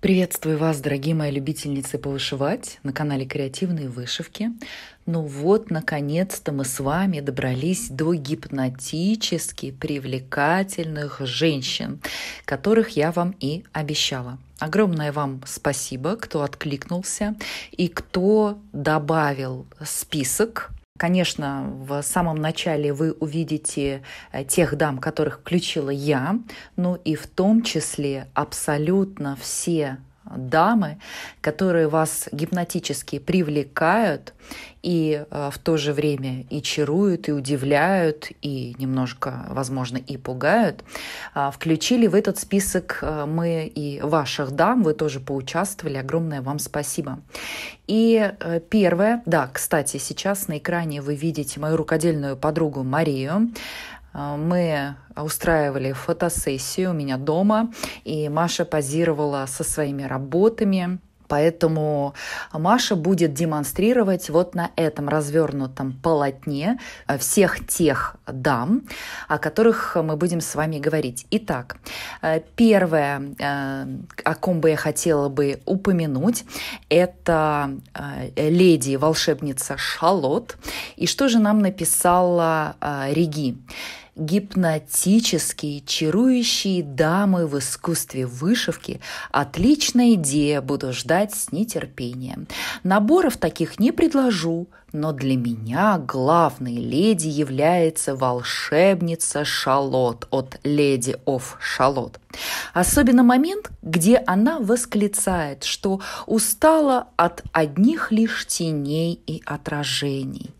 Приветствую вас, дорогие мои любительницы повышивать на канале «Креативные вышивки». Ну вот, наконец-то мы с вами добрались до гипнотически привлекательных женщин, которых я вам и обещала. Огромное вам спасибо, кто откликнулся и кто добавил список Конечно, в самом начале вы увидите э, тех дам, которых включила я, но ну и в том числе абсолютно все дамы, которые вас гипнотически привлекают и э, в то же время и чаруют, и удивляют, и немножко, возможно, и пугают. А, включили в этот список э, мы и ваших дам, вы тоже поучаствовали, огромное вам спасибо. И э, первое, да, кстати, сейчас на экране вы видите мою рукодельную подругу Марию. А, мы устраивали фотосессию у меня дома, и Маша позировала со своими работами. Поэтому Маша будет демонстрировать вот на этом развернутом полотне э, всех тех дам, о которых мы будем с вами говорить. Итак, э, первое, э, о ком бы я хотела бы упомянуть, это леди-волшебница Шалот. И что же нам написала Реги? гипнотические, чарующие дамы в искусстве вышивки – отличная идея, буду ждать с нетерпением. Наборов таких не предложу, но для меня главной леди является волшебница Шалот от «Леди оф Шалот». Особенно момент, где она восклицает, что устала от одних лишь теней и отражений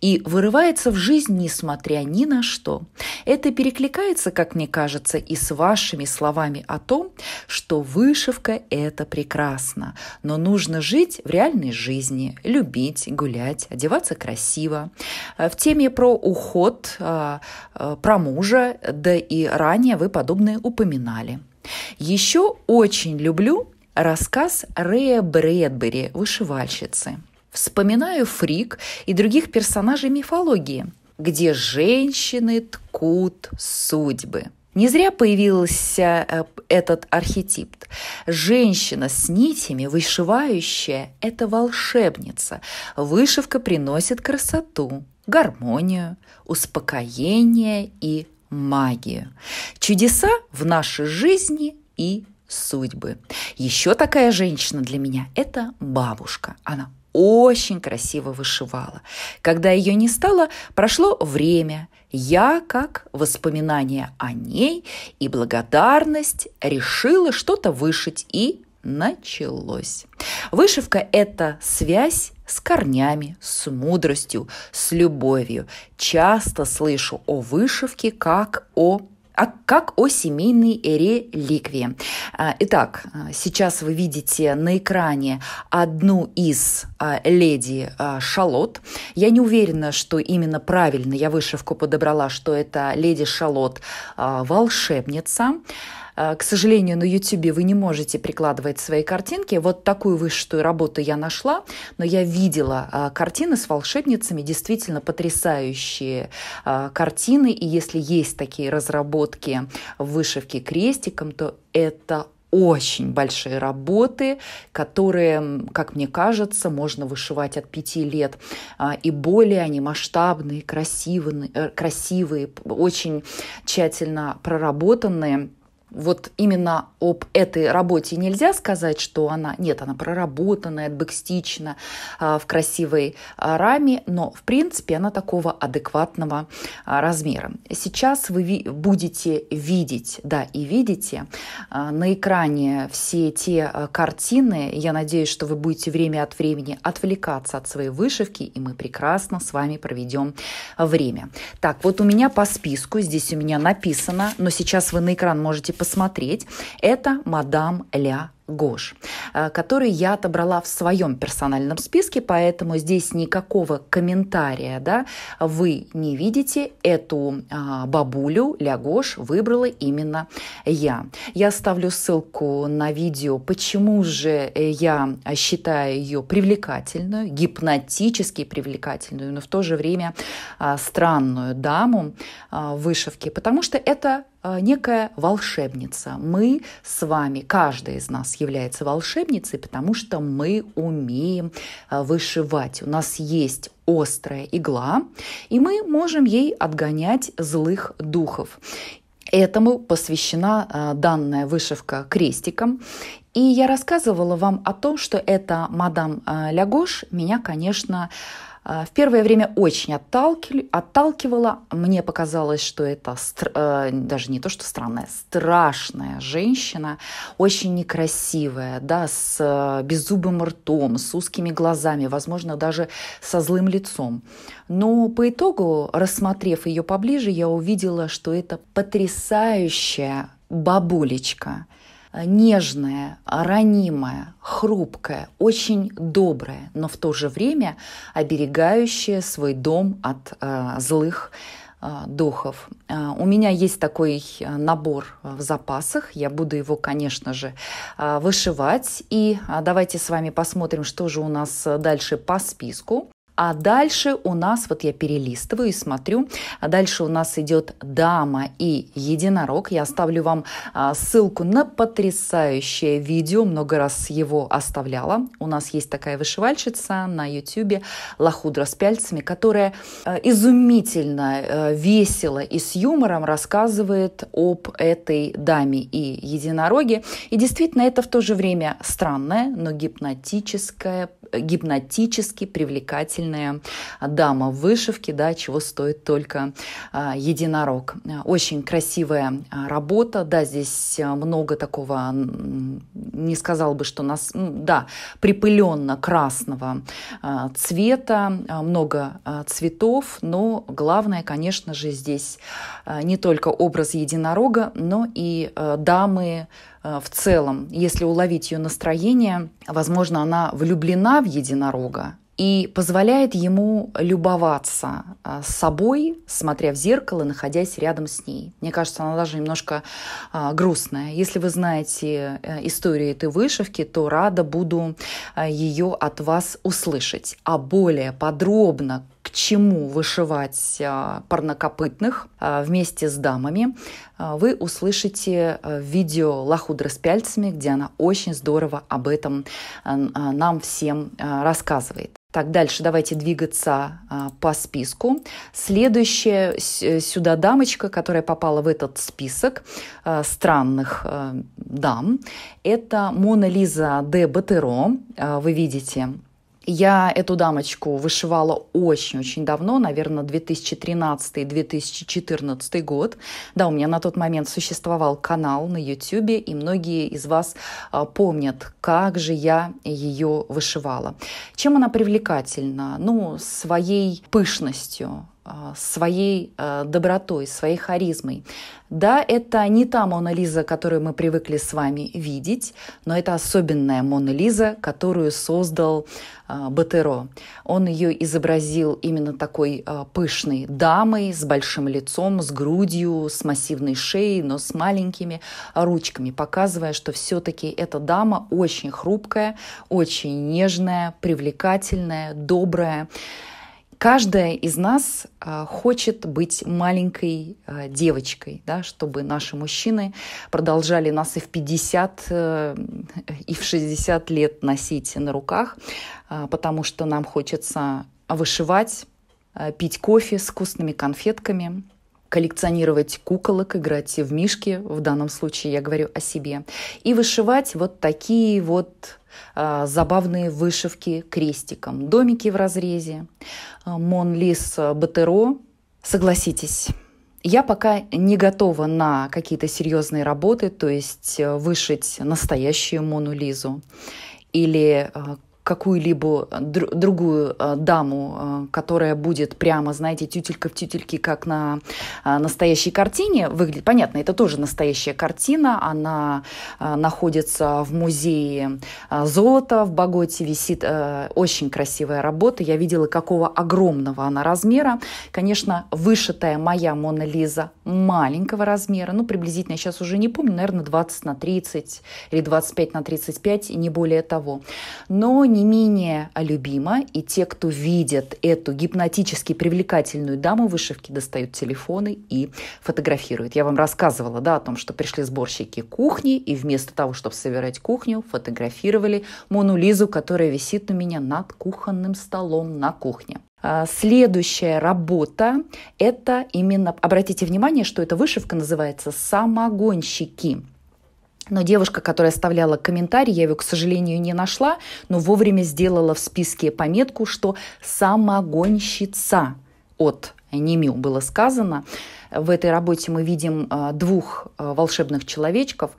и вырывается в жизнь, несмотря ни на что. Это перекликается, как мне кажется, и с вашими словами о том, что вышивка – это прекрасно, но нужно жить в реальной жизни, любить, гулять, одеваться красиво. Э, в теме про уход, э, э, про мужа, да и ранее вы подобное упоминали. Еще очень люблю рассказ Рэя Брэдбери «Вышивальщицы». Вспоминаю фрик и других персонажей мифологии, где женщины ткут судьбы. Не зря появился э, этот архетип. Женщина с нитями, вышивающая – это волшебница. Вышивка приносит красоту, гармонию, успокоение и магию. Чудеса в нашей жизни и судьбы. Еще такая женщина для меня – это бабушка. Она очень красиво вышивала. Когда ее не стало, прошло время. Я, как воспоминание о ней и благодарность, решила что-то вышить и началось. Вышивка – это связь с корнями, с мудростью, с любовью. Часто слышу о вышивке как о а как о семейной реликвии. А, итак, а, сейчас вы видите на экране одну из а, леди Шалот. Я не уверена, что именно правильно я вышивку подобрала, что это леди Шалот волшебница. Э, к сожалению, на YouTube вы не можете прикладывать свои картинки. Вот такую вышитую работу я нашла, но я видела э, картины с волшебницами, действительно потрясающие э, картины. И если есть такие разработки вышивки крестиком, то это очень большие работы, которые, как мне кажется, можно вышивать от пяти лет. И более они масштабные, красивые, красивые очень тщательно проработанные вот именно об этой работе нельзя сказать, что она, нет, она проработанная, бэкстична, а, в красивой а, раме, но, в принципе, она такого адекватного а, размера. Сейчас вы будете видеть, да, и видите на экране все те картины. Я надеюсь, что вы будете время от времени отвлекаться от своей вышивки, и мы прекрасно с вами проведем время. Так, вот у меня по списку, здесь у меня написано, но сейчас вы на экран можете посмотреть, это мадам Ля Гош, э, который я отобрала в своем персональном списке, поэтому здесь никакого комментария да, вы не видите. Эту а, бабулю Ля Гош выбрала именно я. Я оставлю ссылку на видео, почему же э, я считаю ее привлекательную, гипнотически привлекательную, но в то же время а, странную даму а, вышивки, потому что это некая волшебница. Мы с вами, каждый из нас является волшебницей, потому что мы умеем а, вышивать. У нас есть острая игла, и мы можем ей отгонять злых духов. Этому посвящена а, данная вышивка крестиком. И я рассказывала вам о том, что это мадам а, Лягош меня, конечно, а, в первое время очень отталкивала. Мне показалось, что это э, даже не то, что странная, страшная женщина, очень некрасивая, да, с э, беззубым ртом, с узкими глазами, возможно, даже со злым лицом. Но по итогу, рассмотрев ее поближе, я увидела, что это потрясающая бабулечка – Э, нежная, ранимая, хрупкая, очень добрая, но в то же время оберегающая свой дом от э, злых э, духов. Э, у меня есть такой набор в запасах. Я буду его, конечно же, вышивать. И давайте с вами посмотрим, что же у нас дальше по списку. А дальше у нас, вот я перелистываю и смотрю, а дальше у нас идет дама и единорог. Я оставлю вам а, ссылку на потрясающее видео, много раз его оставляла. У нас есть такая вышивальщица на ютюбе Лахудра с пяльцами, которая а, изумительно, а, весело и с юмором рассказывает об этой даме и единороге. И действительно, это в то же время странное, но гипнотическое, э, гипнотически привлекательное очаровательная дама вышивки, да, чего стоит только а, единорог. Очень красивая а, работа, да, здесь а, много такого, не сказал бы, что нас, да, припыленно-красного цвета, много цветов, но главное, конечно же, здесь не только образ единорога, но и дамы в целом. Если уловить ее настроение, возможно, она влюблена в единорога, и позволяет ему любоваться а, собой, смотря в зеркало, находясь рядом с ней. Мне кажется, она даже немножко а, грустная. Если вы знаете э, историю этой вышивки, то рада буду а, ее от вас услышать. А более подробно, к чему вышивать парнокопытных вместе с дамами, вы услышите видео «Лохудра с пяльцами», где она очень здорово об этом нам всем рассказывает. Так, дальше давайте двигаться а, по списку. Следующая э, сюда дамочка, которая попала в этот список а, странных а, дам, это Мона Лиза де Батеро. вы видите я эту дамочку вышивала очень-очень давно, наверное, 2013-2014 год. Да, у меня на тот момент существовал канал на YouTube, и многие из вас а, помнят, как же я ее вышивала. Чем она привлекательна? Ну, своей пышностью, а, своей а, добротой, своей харизмой. Да, это не та Мона Лиза, которую мы привыкли с вами видеть, но это особенная Мона Лиза, которую создал а, Батеро. Он ее изобразил именно такой пышной дамой, с большим лицом, с грудью, с массивной шеей, но с маленькими ручками, показывая, что все-таки эта дама очень хрупкая, очень нежная, привлекательная, добрая каждая из нас а, хочет быть маленькой а, девочкой, да, чтобы наши мужчины продолжали нас и в 50, э, и в 60 лет носить на руках, а, потому что нам хочется вышивать, пить кофе с вкусными конфетками – коллекционировать куколок, играть в мишки, в данном случае я говорю о себе, и вышивать вот такие вот э, забавные вышивки крестиком. Домики в разрезе, Монлис а, Батеро. Согласитесь, я пока не готова на какие-то серьезные работы, то есть э, вышить настоящую Мону Лизу или э, какую-либо э, др- другую э, даму, э, которая будет прямо, знаете, тютелька в тютельке, как на э, настоящей картине, выглядит, понятно, это тоже настоящая картина, она э, находится в музее э, золота в Боготе, висит э, очень красивая работа, я видела, какого огромного она размера, конечно, вышитая моя Мона Лиза маленького размера, ну, приблизительно, я сейчас уже не помню, наверное, 20 на 30 или 25 на 35, и не более того, но не не менее а любима, и те, кто видят эту гипнотически привлекательную даму вышивки, достают телефоны и фотографируют. Я вам рассказывала да, о том, что пришли сборщики кухни, и вместо того, чтобы собирать кухню, фотографировали Мону Лизу, которая висит у меня над кухонным столом на кухне. А, следующая работа – это именно, обратите внимание, что эта вышивка называется «Самогонщики». Но девушка, которая оставляла комментарий, я его, к сожалению, не нашла, но вовремя сделала в списке пометку, что «самогонщица» от Немил было сказано. В этой работе мы видим а, двух а, волшебных человечков,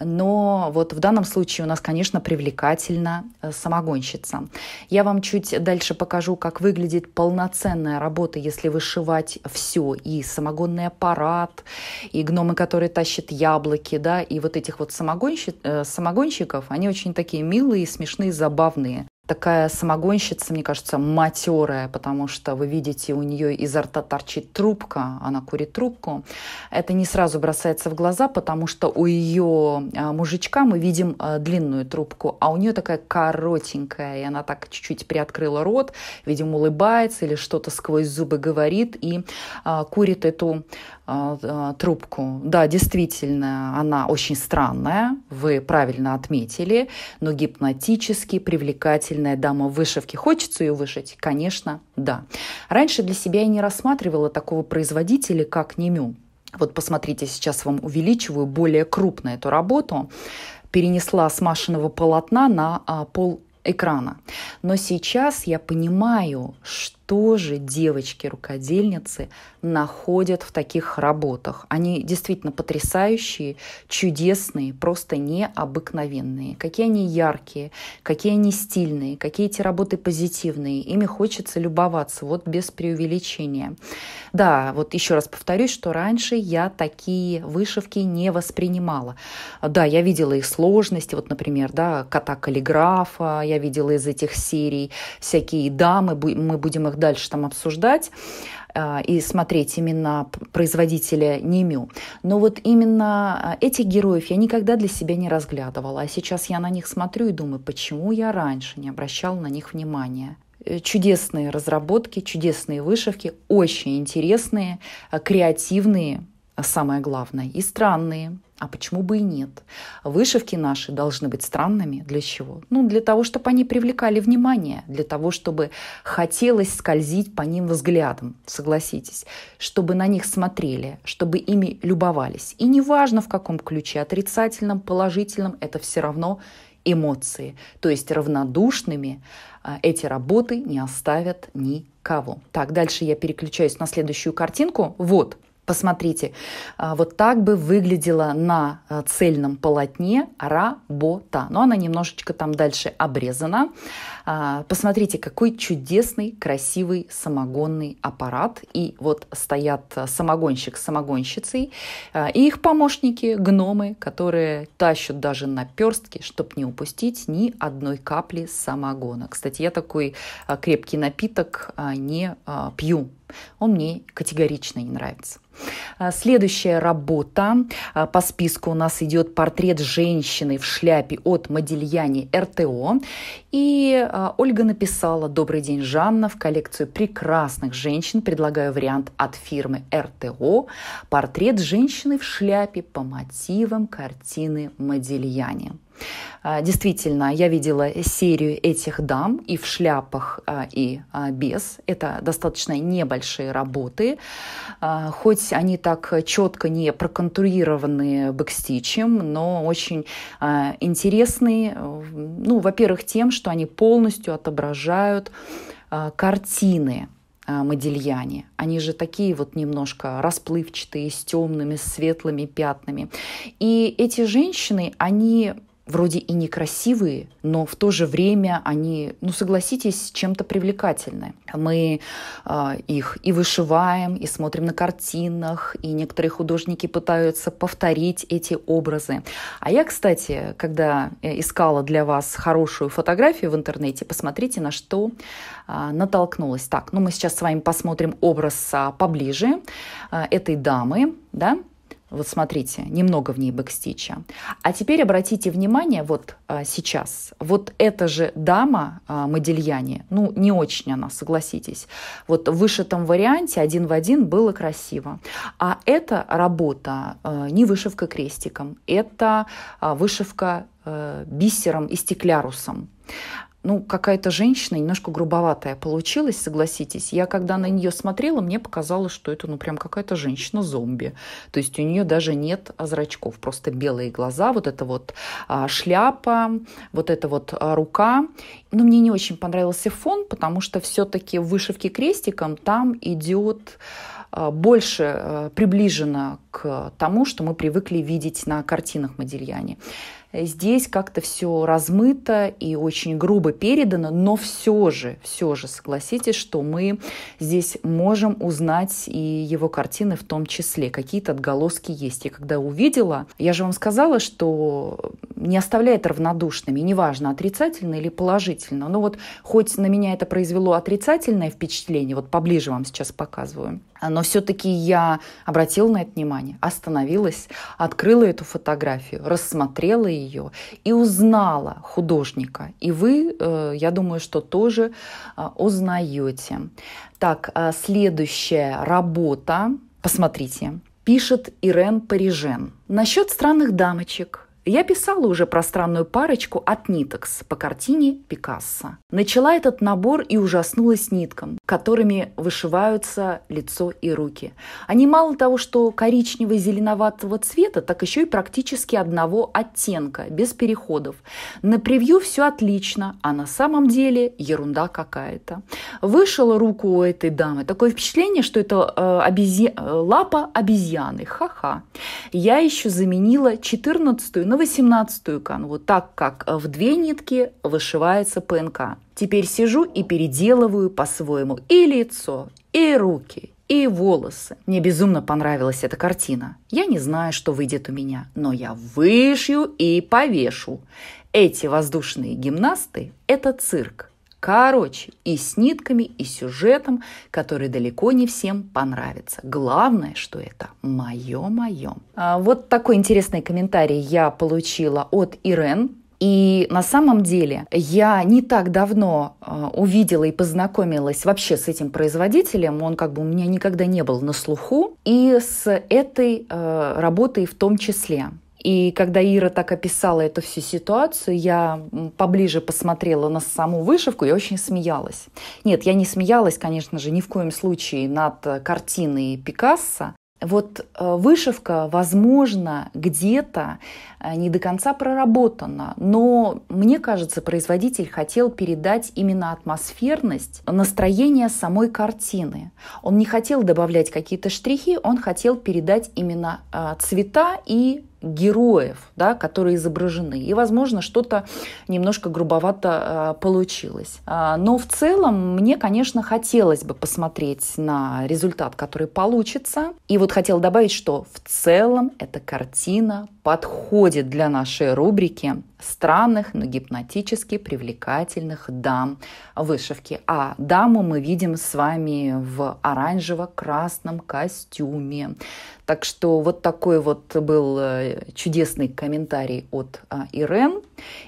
но вот в данном случае у нас, конечно, привлекательна э, самогонщица. Я вам чуть дальше покажу, как выглядит полноценная работа, если вышивать все, и самогонный аппарат, и гномы, которые тащат яблоки, да, и вот этих вот самогонщи... Э, самогонщиков, они очень такие милые, смешные, забавные такая самогонщица, мне кажется, матерая, потому что вы видите, у нее изо рта торчит трубка, она курит трубку. Это не сразу бросается в глаза, потому что у ее а, мужичка мы видим а, длинную трубку, а у нее такая коротенькая, и она так чуть-чуть приоткрыла рот, видимо, улыбается или что-то сквозь зубы говорит и а, курит эту а, а, трубку. Да, действительно, она очень странная, вы правильно отметили, но гипнотически привлекательная дама в вышивке. Хочется ее вышить? Конечно, да. Раньше для себя я не рассматривала такого производителя, как Немю. Вот посмотрите, сейчас вам увеличиваю более крупно эту работу. Перенесла с машинного полотна на а, пол экрана. Но сейчас я понимаю, что что же девочки-рукодельницы находят в таких работах. Они действительно потрясающие, чудесные, просто необыкновенные. Какие они яркие, какие они стильные, какие эти работы позитивные. Ими хочется любоваться, вот без преувеличения. Да, вот еще раз повторюсь, что раньше я такие вышивки не воспринимала. Да, я видела их сложности, вот, например, да, кота-каллиграфа, я видела из этих серий всякие дамы, мы будем их их дальше там обсуждать э, и смотреть именно производителя Немю. Но вот именно э, этих героев я никогда для себя не разглядывала. А сейчас я на них смотрю и думаю, почему я раньше не обращала на них внимания э, чудесные разработки, чудесные вышивки, очень интересные, креативные самое главное, и странные. А почему бы и нет? Вышивки наши должны быть странными. Для чего? Ну, для того, чтобы они привлекали внимание, для того, чтобы хотелось скользить по ним взглядом, согласитесь, чтобы на них смотрели, чтобы ими любовались. И неважно в каком ключе, отрицательном, положительном, это все равно эмоции. То есть равнодушными а, эти работы не оставят никого. Так, дальше я переключаюсь на следующую картинку. Вот. Посмотрите, а, вот так бы выглядела на а, цельном полотне работа. Но она немножечко там дальше обрезана. А, посмотрите, какой чудесный, красивый самогонный аппарат. И вот стоят а, самогонщик с самогонщицей а, и их помощники, гномы, которые тащат даже на перстки, чтобы не упустить ни одной капли самогона. Кстати, я такой крепкий напиток не пью, он мне категорично не нравится. Следующая работа по списку у нас идет портрет женщины в шляпе от Модельяни РТО. И а, Ольга написала «Добрый день, Жанна» в коллекцию прекрасных женщин. Предлагаю вариант от фирмы РТО. Портрет женщины в шляпе по мотивам картины Модильяне. А, действительно, я видела серию этих дам и в шляпах, а, и а, без. Это достаточно небольшие работы. Хоть они так четко не проконтурированы бэкстичем, но очень интересные. Ну, во-первых, тем, что они полностью отображают картины Модельяне. Они же такие вот немножко расплывчатые, с темными, светлыми пятнами. И эти женщины, они вроде и некрасивые, но в то же время они, ну согласитесь, чем-то привлекательны. Мы э, их и вышиваем, и смотрим на картинах, и некоторые художники пытаются повторить эти образы. А я, кстати, когда э, искала для вас хорошую фотографию в интернете, посмотрите, на что э, натолкнулась. Так, ну мы сейчас с вами посмотрим образ а, поближе э, этой дамы, да, вот смотрите, немного в ней бэкстича. А теперь обратите внимание вот а, сейчас. Вот эта же дама а, Модельяне, ну не очень она, согласитесь. Вот в вышитом варианте один в один было красиво. А эта работа а, не вышивка крестиком, это а, вышивка э, бисером и стеклярусом ну, какая-то женщина немножко грубоватая получилась, согласитесь. Я, когда на нее смотрела, мне показалось, что это, ну, прям какая-то женщина-зомби. То есть у нее даже нет зрачков, просто белые глаза, вот эта вот а, шляпа, вот эта вот а, рука. Но мне не очень понравился фон, потому что все-таки в вышивке крестиком там идет а, больше а, приближена к тому, что мы привыкли видеть на картинах Модельяне. Здесь как-то все размыто и очень грубо передано, но все же, все же согласитесь, что мы здесь можем узнать и его картины в том числе. Какие-то отголоски есть. Я когда увидела, я же вам сказала, что не оставляет равнодушными, неважно, отрицательно или положительно. Но вот хоть на меня это произвело отрицательное впечатление, вот поближе вам сейчас показываю, но все-таки я обратила на это внимание, остановилась, открыла эту фотографию, рассмотрела ее и узнала художника. И вы, э, я думаю, что тоже э, узнаете. Так, э, следующая работа, посмотрите, пишет Ирен Парижен. Насчет странных дамочек – я писала уже про странную парочку от нитокс по картине Пикассо. Начала этот набор и ужаснулась ниткам, которыми вышиваются лицо и руки. Они мало того, что коричнево-зеленоватого цвета, так еще и практически одного оттенка, без переходов. На превью все отлично, а на самом деле ерунда какая-то. Вышила руку у этой дамы. Такое впечатление, что это э, обезья... лапа обезьяны. Ха-ха. Я еще заменила 14 на на 18 кан, так как в две нитки вышивается ПНК. Теперь сижу и переделываю по-своему и лицо, и руки, и волосы. Мне безумно понравилась эта картина. Я не знаю, что выйдет у меня, но я вышью и повешу. Эти воздушные гимнасты – это цирк. Короче, и с нитками, и с сюжетом, который далеко не всем понравится. Главное, что это мое-мое. А вот такой интересный комментарий я получила от Ирен. И на самом деле я не так давно а, увидела и познакомилась вообще с этим производителем. Он как бы у меня никогда не был на слуху. И с этой а, работой в том числе. И когда Ира так описала эту всю ситуацию, я поближе посмотрела на саму вышивку и очень смеялась. Нет, я не смеялась, конечно же, ни в коем случае над картиной Пикассо. Вот э, вышивка, возможно, где-то э, не до конца проработана, но мне кажется, производитель хотел передать именно атмосферность, настроение самой картины. Он не хотел добавлять какие-то штрихи, он хотел передать именно а, цвета и героев, да, которые изображены. И, возможно, что-то немножко грубовато а, получилось. А, но в целом мне, конечно, хотелось бы посмотреть на результат, который получится. И вот хотел добавить, что в целом эта картина подходит для нашей рубрики странных, но гипнотически привлекательных дам вышивки. А даму мы видим с вами в оранжево-красном костюме. Так что вот такой вот был э, чудесный комментарий от а, Ирен.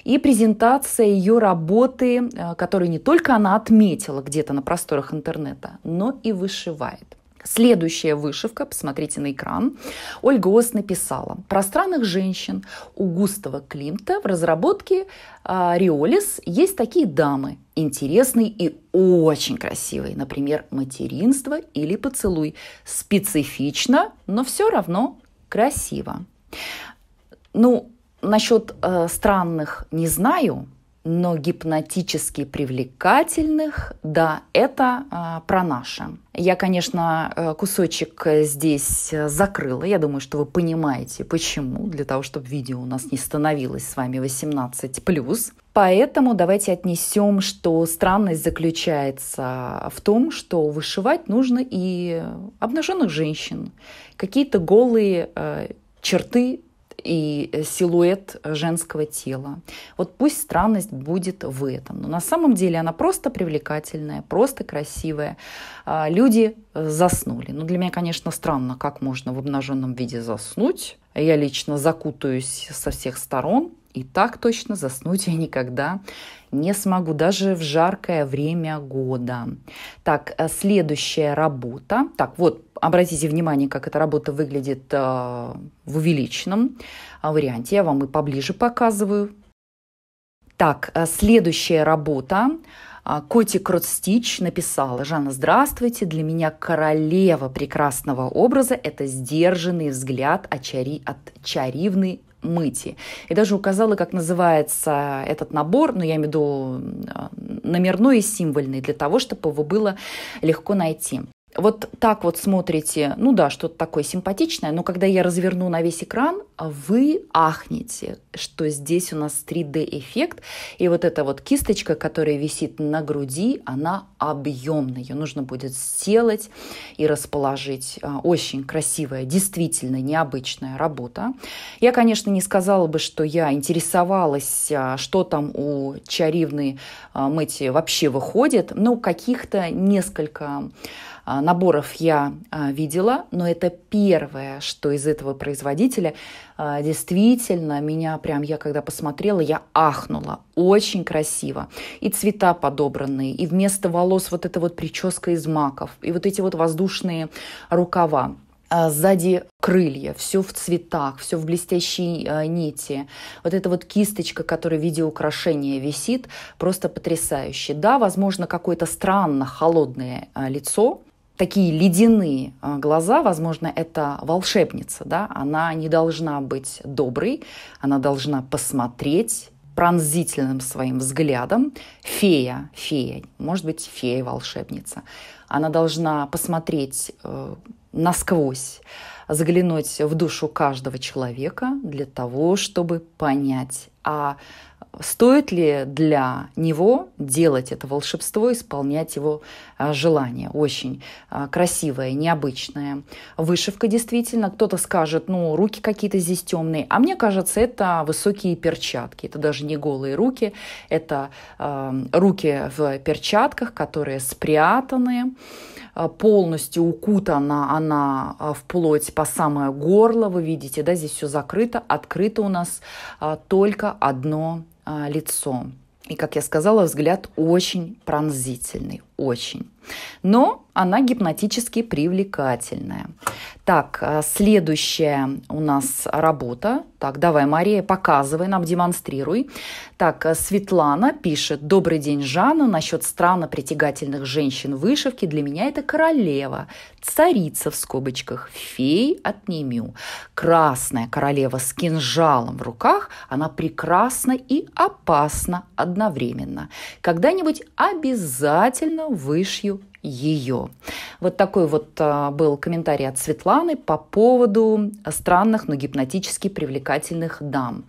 И презентация ее работы, э, которую не только она отметила где-то на просторах интернета, но и вышивает. Следующая вышивка, посмотрите на экран. Ольга Ос написала «Про странных женщин у Густава Климта в разработке э, Риолис есть такие дамы, интересные и очень красивые, например, материнство или поцелуй. Специфично, но все равно красиво». Ну, насчет э, странных не знаю – но гипнотически привлекательных, да, это э, про наше. Я, конечно, э, кусочек э, здесь э, закрыла. Я думаю, что вы понимаете, почему. Для того, чтобы видео у нас не становилось с вами 18+. Поэтому давайте отнесем, что странность заключается в том, что вышивать нужно и обнаженных женщин. Какие-то голые э, черты и силуэт женского тела. Вот пусть странность будет в этом. Но на самом деле она просто привлекательная, просто красивая. А, люди заснули. Ну, для меня, конечно, странно, как можно в обнаженном виде заснуть. Я лично закутаюсь со всех сторон. И так точно заснуть я никогда не смогу, даже в жаркое время года. Так, э, следующая работа. Так, вот, обратите внимание, как эта работа выглядит э, в увеличенном э, варианте. Я вам и поближе показываю. Так, э, следующая работа. Котик Ротстич написала, Жанна, здравствуйте, для меня королева прекрасного образа – это сдержанный взгляд от, чари... от чаривны мыти. И даже указала, как называется этот набор, но ну, я имею в виду а, номерной и символьный, для того, чтобы его было легко найти. Вот так вот смотрите, ну да, что-то такое симпатичное, но когда я разверну на весь экран, вы ахнете, что здесь у нас 3D-эффект, и вот эта вот кисточка, которая висит на груди, она объемная, ее нужно будет сделать и расположить. А, очень красивая, действительно необычная работа. Я, конечно, не сказала бы, что я интересовалась, а, что там у чаривны а, Мэти вообще выходит, но каких-то несколько а, наборов я а, видела, но это первое, что из этого производителя а, действительно меня прям, я когда посмотрела, я ахнула. Очень красиво. И цвета подобранные, и вместо волос вот эта вот прическа из маков, и вот эти вот воздушные рукава сзади крылья, все в цветах, все в блестящей нити. Вот эта вот кисточка, которая в виде украшения висит, просто потрясающе. Да, возможно, какое-то странно холодное лицо, такие ледяные а, глаза, возможно, это волшебница, да, она не должна быть доброй, она должна посмотреть пронзительным своим взглядом. Фея, фея, может быть, фея-волшебница. Она должна посмотреть э, насквозь, заглянуть в душу каждого человека для того, чтобы понять, а стоит ли для него делать это волшебство, исполнять его а, желание. Очень а, красивая, необычная вышивка действительно. Кто-то скажет, ну, руки какие-то здесь темные. А мне кажется, это высокие перчатки. Это даже не голые руки, это э, руки в перчатках, которые спрятаны. А, полностью укутана она а, в плоть по самое горло. Вы видите, да, здесь все закрыто, открыто у нас а, только одно лицо. И, как я сказала, взгляд очень пронзительный, очень. Но она гипнотически привлекательная. Так, э, следующая у нас работа. Так, давай, Мария, показывай нам, демонстрируй. Так, э, Светлана пишет. Добрый день, Жанна. Насчет странно притягательных женщин вышивки. Для меня это королева, царица в скобочках, фей отнимю. Красная королева с кинжалом в руках. Она прекрасна и опасна одновременно. Когда-нибудь обязательно вышью ее. Вот такой вот а, был комментарий от Светланы по поводу странных, но гипнотически привлекательных дам.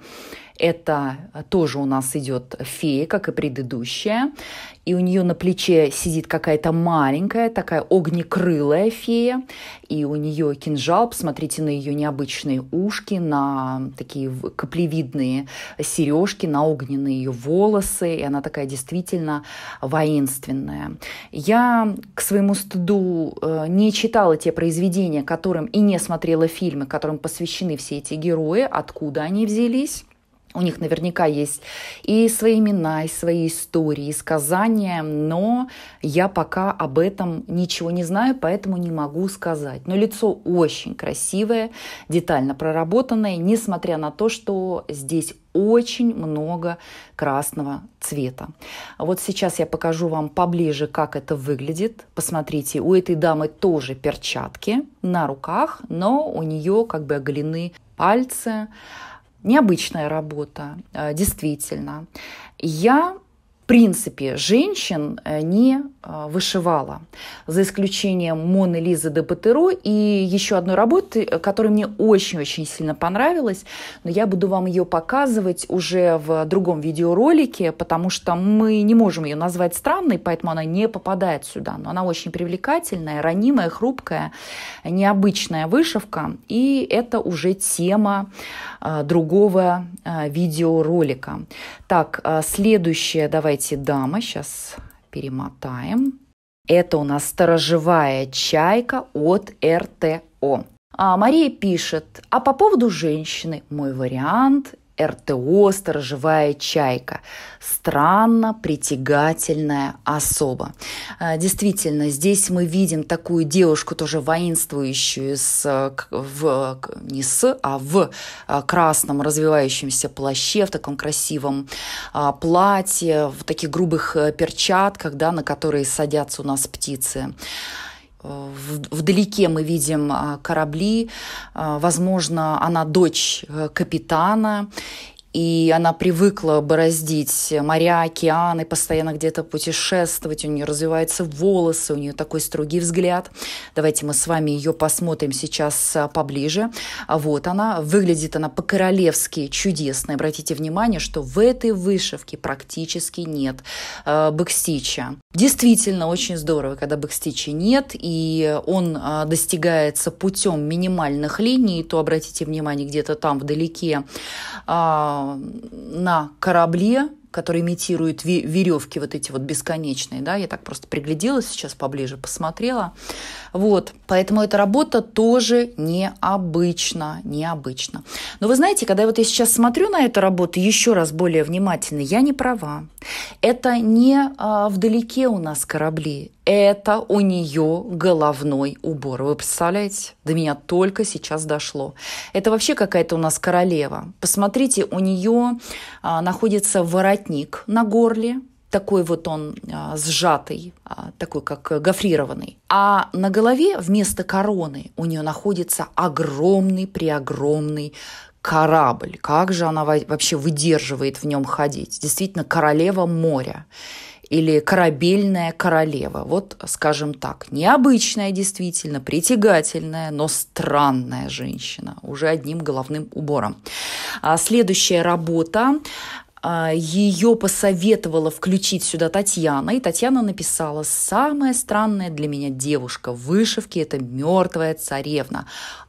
Это тоже у нас идет фея, как и предыдущая. И у нее на плече сидит какая-то маленькая, такая огнекрылая фея. И у нее кинжал. Посмотрите на ее необычные ушки, на такие каплевидные сережки, на огненные ее волосы. И она такая действительно воинственная. Я, к своему стыду, э, не читала те произведения, которым и не смотрела фильмы, которым посвящены все эти герои, откуда они взялись. У них наверняка есть и свои имена, и свои истории, и сказания, но я пока об этом ничего не знаю, поэтому не могу сказать. Но лицо очень красивое, детально проработанное, несмотря на то, что здесь очень много красного цвета. Вот сейчас я покажу вам поближе, как это выглядит. Посмотрите, у этой дамы тоже перчатки на руках, но у нее как бы оголены пальцы необычная работа, э, действительно. Я, в принципе, женщин э, не Э, вышивала, за исключением Моны Лизы де Батеро и еще одной работы, которая мне очень-очень сильно понравилась, но я буду вам ее показывать уже в другом видеоролике, потому что мы не можем ее назвать странной, поэтому она не попадает сюда, но она очень привлекательная, ранимая, хрупкая, необычная вышивка, и это уже тема э, другого э, видеоролика. Так, следующая, давайте, дама, сейчас перемотаем. Это у нас сторожевая чайка от РТО. А Мария пишет, а по поводу женщины мой вариант – РТО «Сторожевая чайка». Странно притягательная особа. А, действительно, здесь мы видим такую девушку, тоже воинствующую, с, э, в, не с, а в э, красном развивающемся плаще, в таком красивом а, платье, в таких грубых э, перчатках, да, на которые садятся у нас птицы. Вдалеке мы видим а, корабли, а, возможно, она дочь э, капитана, и она привыкла бороздить моря, океаны, постоянно где-то путешествовать, у нее развиваются волосы, у нее такой строгий взгляд. Давайте мы с вами ее посмотрим сейчас а, поближе. Вот она, выглядит она по-королевски чудесно. Обратите внимание, что в этой вышивке практически нет э, бэкстича. Действительно, очень здорово, когда бэкстича нет, и он а, достигается путем минимальных линий, то обратите внимание, где-то там вдалеке а, на корабле который имитирует веревки вот эти вот бесконечные, да, я так просто пригляделась сейчас поближе, посмотрела. Вот, поэтому эта работа тоже необычна, необычна. Но вы знаете, когда я вот я сейчас смотрю на эту работу еще раз более внимательно, я не права. Это не а, вдалеке у нас корабли, это у нее головной убор. Вы представляете? До меня только сейчас дошло. Это вообще какая-то у нас королева. Посмотрите, у нее а, находится воротник на горле, такой вот он а, сжатый, а, такой как гофрированный. А на голове вместо короны у нее находится огромный преогромный корабль. Как же она вообще выдерживает в нем ходить? Действительно, королева моря или корабельная королева. Вот, скажем так, необычная действительно, притягательная, но странная женщина, уже одним головным убором. А следующая работа а, ее посоветовала включить сюда Татьяна, и Татьяна написала «Самая странная для меня девушка в вышивке – это мертвая царевна».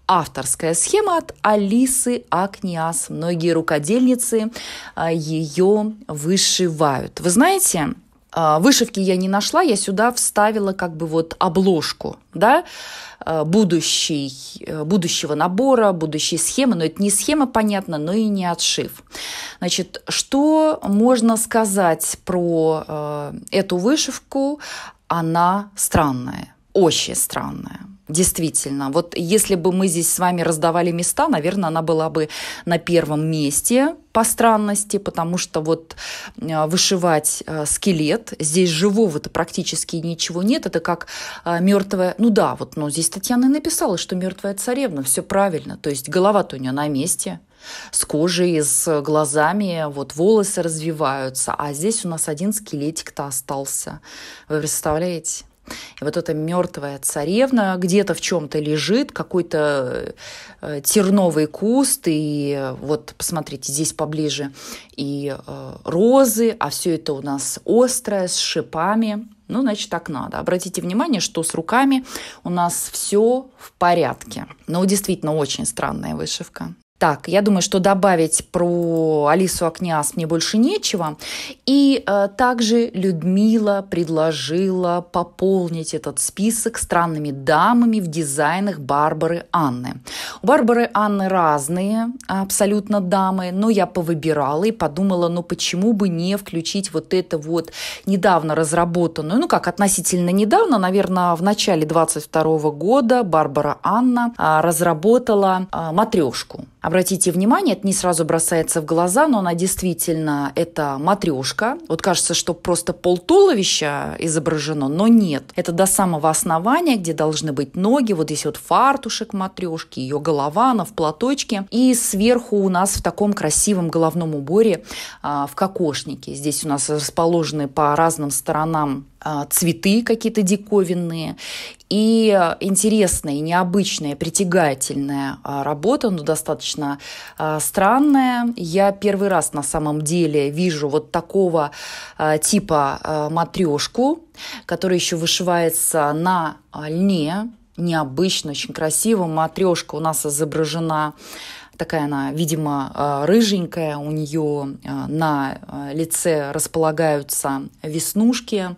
Авторская схема от Алисы Акниас. Многие рукодельницы а, ее вышивают. Вы знаете, а, вышивки я не нашла, я сюда вставила как бы вот обложку, да, а, будущий, э, будущего набора, будущей схемы, но это не схема, понятно, но и не отшив. Значит, что можно сказать про э, эту вышивку? Она странная, очень странная. Действительно. Вот если бы мы здесь с вами раздавали места, наверное, она была бы на первом месте по странности, потому что вот э, вышивать э, скелет, здесь живого-то практически ничего нет, это как э, мертвая, ну да, вот, но здесь Татьяна и написала, что мертвая царевна, все правильно, то есть голова-то у нее на месте, с кожей, с глазами, вот волосы развиваются, а здесь у нас один скелетик-то остался, вы представляете? И вот эта мертвая царевна где-то в чем-то лежит, какой-то э, терновый куст, и э, вот посмотрите, здесь поближе и э, розы, а все это у нас острое, с шипами. Ну, значит, так надо. Обратите внимание, что с руками у нас все в порядке. Но ну, действительно очень странная вышивка. Так, я думаю, что добавить про Алису Акниас мне больше нечего. И э, также Людмила предложила пополнить этот список странными дамами в дизайнах Барбары Анны. У Барбары Анны разные абсолютно дамы, но я повыбирала и подумала, ну почему бы не включить вот это вот недавно разработанную, ну как относительно недавно, наверное, в начале 22 года Барбара Анна э, разработала э, матрешку. Обратите внимание, это не сразу бросается в глаза, но она действительно, это матрешка. Вот кажется, что просто полтуловища изображено, но нет. Это до самого основания, где должны быть ноги, вот здесь вот фартушек матрешки, ее голова, она в платочке. И сверху у нас в таком красивом головном уборе а, в кокошнике. Здесь у нас расположены по разным сторонам а, цветы какие-то диковинные. И интересная, и необычная, притягательная а, работа, но ну, достаточно а, странная. Я первый раз на самом деле вижу вот такого типа матрешку, которая еще вышивается на льне, необычно, очень красиво. Матрешка у нас изображена Такая она, видимо, э, рыженькая, у нее э, на э, лице располагаются веснушки.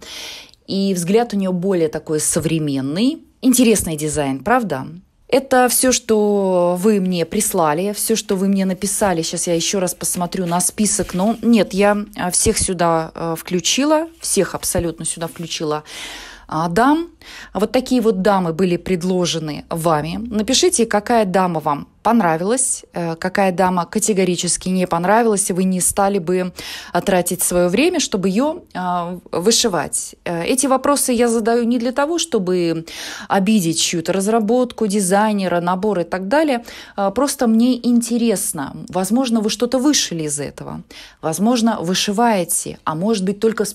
И взгляд у нее более такой современный. Интересный дизайн, правда? Это все, что вы мне прислали, все, что вы мне написали. Сейчас я еще раз посмотрю на список. Но нет, я всех сюда включила, всех абсолютно сюда включила дам. Вот такие вот дамы были предложены вами. Напишите, какая дама вам понравилась, э, какая дама категорически не понравилась, и вы не стали бы э, тратить свое время, чтобы ее э, вышивать. Эти вопросы я задаю не для того, чтобы обидеть чью-то разработку, дизайнера, набор и так далее. Просто мне интересно. Возможно, вы что-то вышили из этого. Возможно, вышиваете, а может быть, только в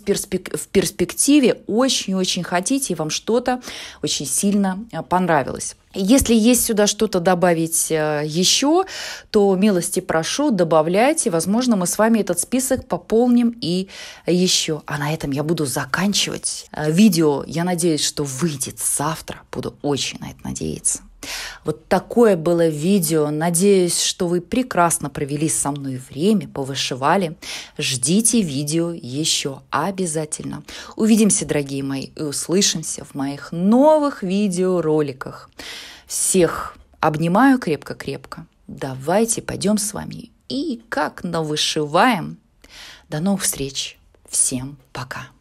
перспективе очень-очень хотите, и вам что-то очень сильно понравилось. Если есть сюда что-то добавить э, еще, то милости прошу, добавляйте. Возможно, мы с вами этот список пополним и еще. А на этом я буду заканчивать э, видео. Я надеюсь, что выйдет завтра. Буду очень на это надеяться. Вот такое было видео. Надеюсь, что вы прекрасно провели со мной время, повышивали. Ждите видео еще обязательно. Увидимся, дорогие мои, и услышимся в моих новых видеороликах. Всех обнимаю крепко-крепко. Давайте пойдем с вами и как навышиваем. До новых встреч. Всем пока.